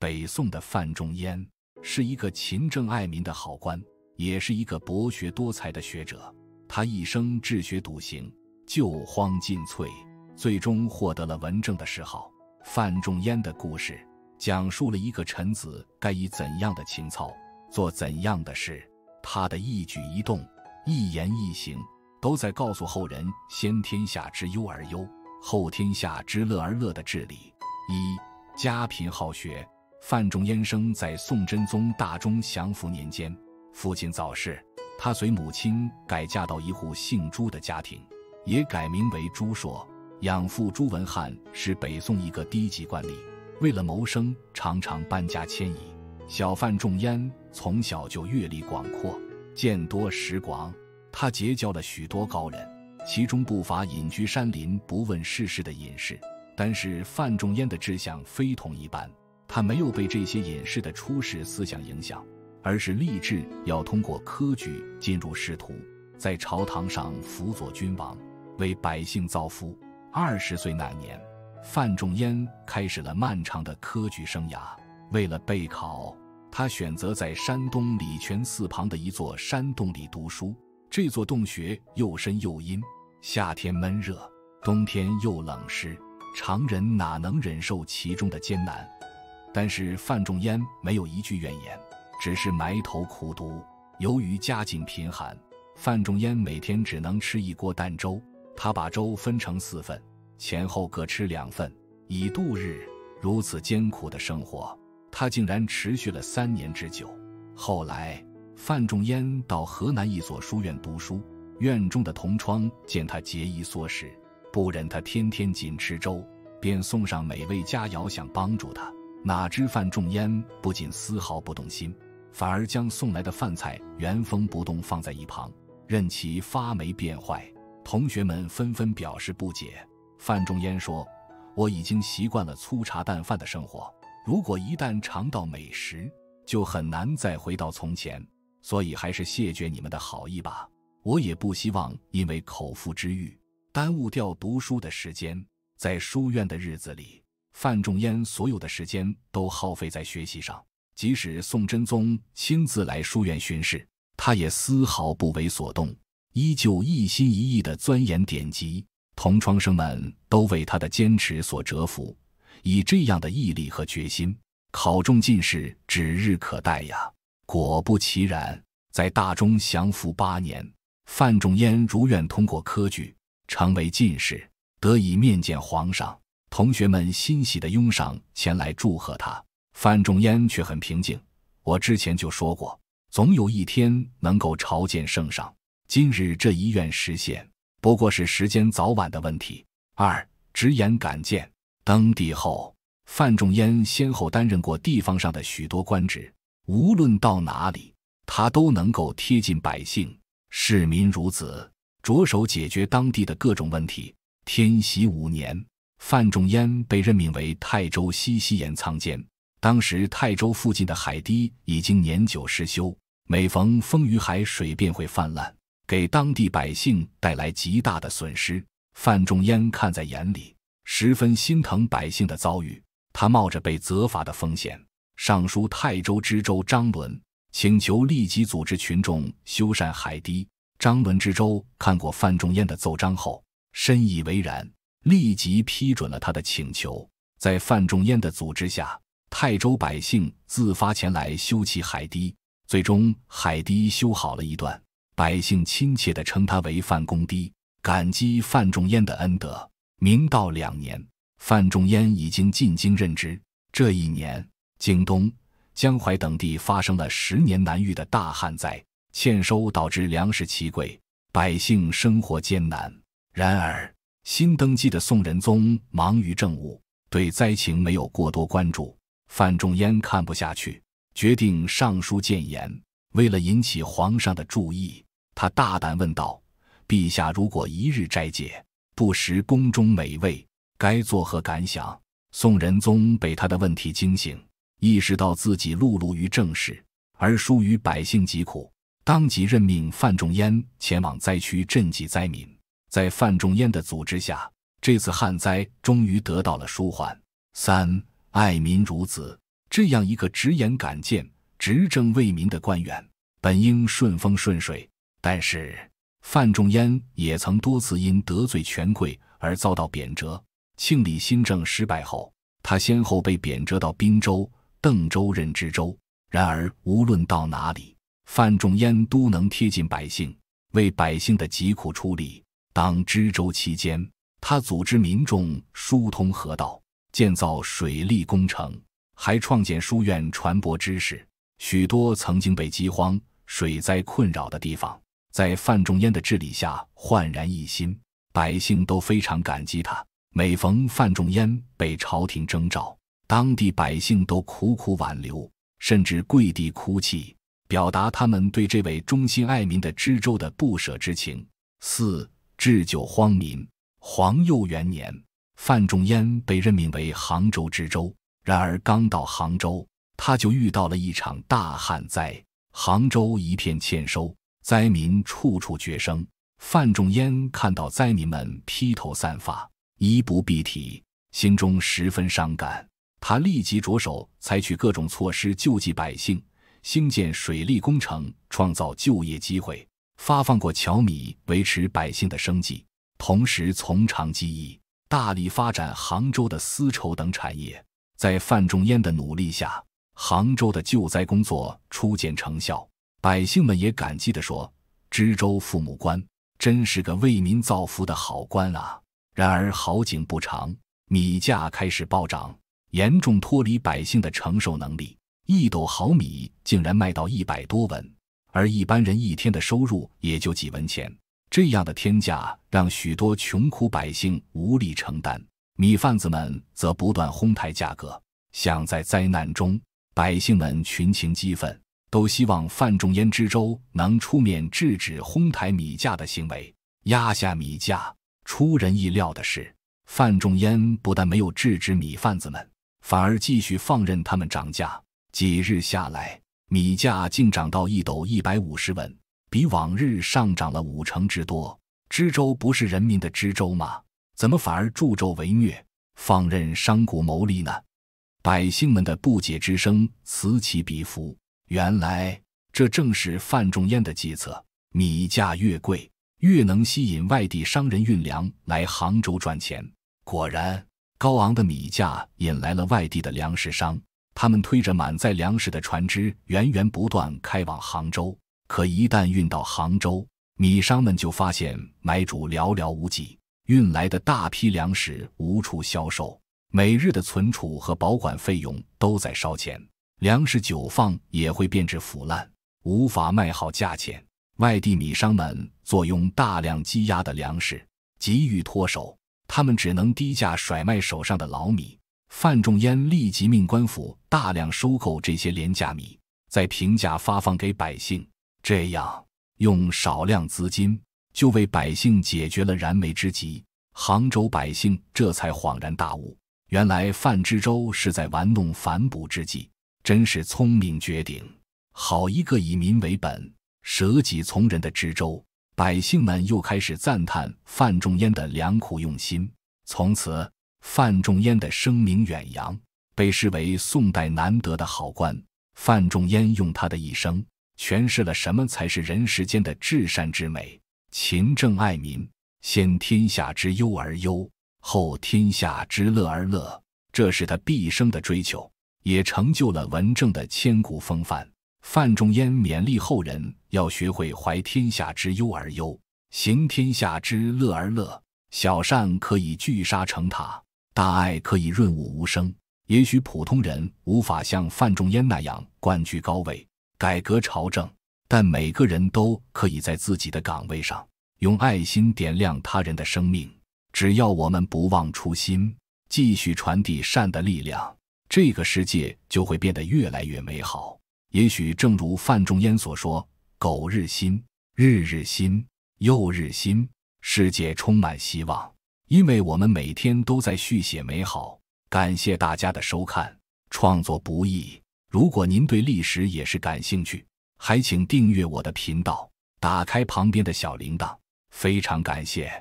北宋的范仲淹是一个勤政爱民的好官，也是一个博学多才的学者。他一生治学笃行，救荒尽瘁，最终获得了“文正”的谥号。范仲淹的故事，讲述了一个臣子该以怎样的情操做怎样的事。他的一举一动、一言一行，都在告诉后人：先天下之忧而忧，后天下之乐而乐的治理。一，家贫好学。范仲淹生在宋真宗大中祥符年间，父亲早逝，他随母亲改嫁到一户姓朱的家庭，也改名为朱硕。养父朱文翰是北宋一个低级官吏，为了谋生，常常搬家迁移。小范仲淹从小就阅历广阔，见多识广，他结交了许多高人，其中不乏隐居山林、不问世事的隐士。但是范仲淹的志向非同一般。他没有被这些隐士的出世思想影响，而是立志要通过科举进入仕途，在朝堂上辅佐君王，为百姓造福。二十岁那年，范仲淹开始了漫长的科举生涯。为了备考，他选择在山东礼泉寺旁的一座山洞里读书。这座洞穴又深又阴，夏天闷热，冬天又冷湿，常人哪能忍受其中的艰难？但是范仲淹没有一句怨言，只是埋头苦读。由于家境贫寒，范仲淹每天只能吃一锅淡粥，他把粥分成四份，前后各吃两份以度日。如此艰苦的生活，他竟然持续了三年之久。后来，范仲淹到河南一所书院读书，院中的同窗见他节衣缩食，不忍他天天仅吃粥，便送上美味佳肴，想帮助他。哪知范仲淹不仅丝毫不动心，反而将送来的饭菜原封不动放在一旁，任其发霉变坏。同学们纷纷表示不解。范仲淹说：“我已经习惯了粗茶淡饭的生活，如果一旦尝到美食，就很难再回到从前。所以还是谢绝你们的好意吧。我也不希望因为口腹之欲耽误掉读书的时间。在书院的日子里。”范仲淹所有的时间都耗费在学习上，即使宋真宗亲自来书院巡视，他也丝毫不为所动，依旧一心一意地钻研典籍。同窗生们都为他的坚持所折服，以这样的毅力和决心，考中进士指日可待呀！果不其然，在大中降服八年，范仲淹如愿通过科举，成为进士，得以面见皇上。同学们欣喜地拥上前来祝贺他，范仲淹却很平静。我之前就说过，总有一天能够朝见圣上，今日这一愿实现，不过是时间早晚的问题。二直言敢谏，登帝后，范仲淹先后担任过地方上的许多官职，无论到哪里，他都能够贴近百姓，视民如子，着手解决当地的各种问题。天禧五年。范仲淹被任命为泰州西溪盐仓监。当时，泰州附近的海堤已经年久失修，每逢风雨海水便会泛滥，给当地百姓带来极大的损失。范仲淹看在眼里，十分心疼百姓的遭遇，他冒着被责罚的风险，上书泰州知州张伦，请求立即组织群众修缮海堤。张伦知州看过范仲淹的奏章后，深以为然。立即批准了他的请求。在范仲淹的组织下，泰州百姓自发前来修葺海堤，最终海堤修好了一段。百姓亲切地称他为“范公堤”，感激范仲淹的恩德。明道两年，范仲淹已经进京任职。这一年，京东、江淮等地发生了十年难遇的大旱灾，欠收导致粮食奇贵，百姓生活艰难。然而，新登基的宋仁宗忙于政务，对灾情没有过多关注。范仲淹看不下去，决定上书谏言。为了引起皇上的注意，他大胆问道：“陛下如果一日斋戒，不食宫中美味，该作何感想？”宋仁宗被他的问题惊醒，意识到自己碌碌于政事，而疏于百姓疾苦，当即任命范仲淹前往灾区赈济灾民。在范仲淹的组织下，这次旱灾终于得到了舒缓。三爱民如子，这样一个直言敢谏、执政为民的官员，本应顺风顺水。但是，范仲淹也曾多次因得罪权贵而遭到贬谪。庆历新政失败后，他先后被贬谪到滨州、邓州任知州。然而，无论到哪里，范仲淹都能贴近百姓，为百姓的疾苦出力。当知州期间，他组织民众疏通河道、建造水利工程，还创建书院传播知识。许多曾经被饥荒、水灾困扰的地方，在范仲淹的治理下焕然一新，百姓都非常感激他。每逢范仲淹被朝廷征召，当地百姓都苦苦挽留，甚至跪地哭泣，表达他们对这位忠心爱民的知州的不舍之情。四。智久荒民。皇佑元年，范仲淹被任命为杭州知州。然而，刚到杭州，他就遇到了一场大旱灾，杭州一片欠收，灾民处处绝生。范仲淹看到灾民们披头散发、衣不蔽体，心中十分伤感。他立即着手采取各种措施救济百姓，兴建水利工程，创造就业机会。发放过荞米，维持百姓的生计，同时从长计议，大力发展杭州的丝绸等产业。在范仲淹的努力下，杭州的救灾工作初见成效，百姓们也感激地说：“知州父母官，真是个为民造福的好官啊！”然而好景不长，米价开始暴涨，严重脱离百姓的承受能力，一斗好米竟然卖到一百多文。而一般人一天的收入也就几文钱，这样的天价让许多穷苦百姓无力承担。米贩子们则不断哄抬价格，想在灾难中。百姓们群情激愤，都希望范仲淹知州能出面制止哄抬米价的行为，压下米价。出人意料的是，范仲淹不但没有制止米贩子们，反而继续放任他们涨价。几日下来。米价竟涨到一斗一百五十文，比往日上涨了五成之多。知州不是人民的知州吗？怎么反而助纣为虐，放任商贾牟利呢？百姓们的不解之声此起彼伏。原来这正是范仲淹的计策：米价越贵，越能吸引外地商人运粮来杭州赚钱。果然，高昂的米价引来了外地的粮食商。他们推着满载粮食的船只，源源不断开往杭州。可一旦运到杭州，米商们就发现买主寥寥无几，运来的大批粮食无处销售。每日的存储和保管费用都在烧钱，粮食久放也会变质腐烂，无法卖好价钱。外地米商们坐拥大量积压的粮食，急于脱手，他们只能低价甩卖手上的老米。范仲淹立即命官府大量收购这些廉价米，再平价发放给百姓。这样用少量资金就为百姓解决了燃眉之急。杭州百姓这才恍然大悟，原来范知州是在玩弄反哺之计，真是聪明绝顶！好一个以民为本、舍己从人的知州！百姓们又开始赞叹范仲淹的良苦用心。从此。范仲淹的声名远扬，被视为宋代难得的好官。范仲淹用他的一生诠释了什么才是人世间的至善之美：勤政爱民，先天下之忧而忧，后天下之乐而乐。这是他毕生的追求，也成就了文正的千古风范。范仲淹勉励后人要学会怀天下之忧而忧，行天下之乐而乐。小善可以聚沙成塔。大爱可以润物无声。也许普通人无法像范仲淹那样官居高位、改革朝政，但每个人都可以在自己的岗位上用爱心点亮他人的生命。只要我们不忘初心，继续传递善的力量，这个世界就会变得越来越美好。也许正如范仲淹所说：“苟日新，日日新，又日新。”世界充满希望。因为我们每天都在续写美好，感谢大家的收看，创作不易。如果您对历史也是感兴趣，还请订阅我的频道，打开旁边的小铃铛，非常感谢。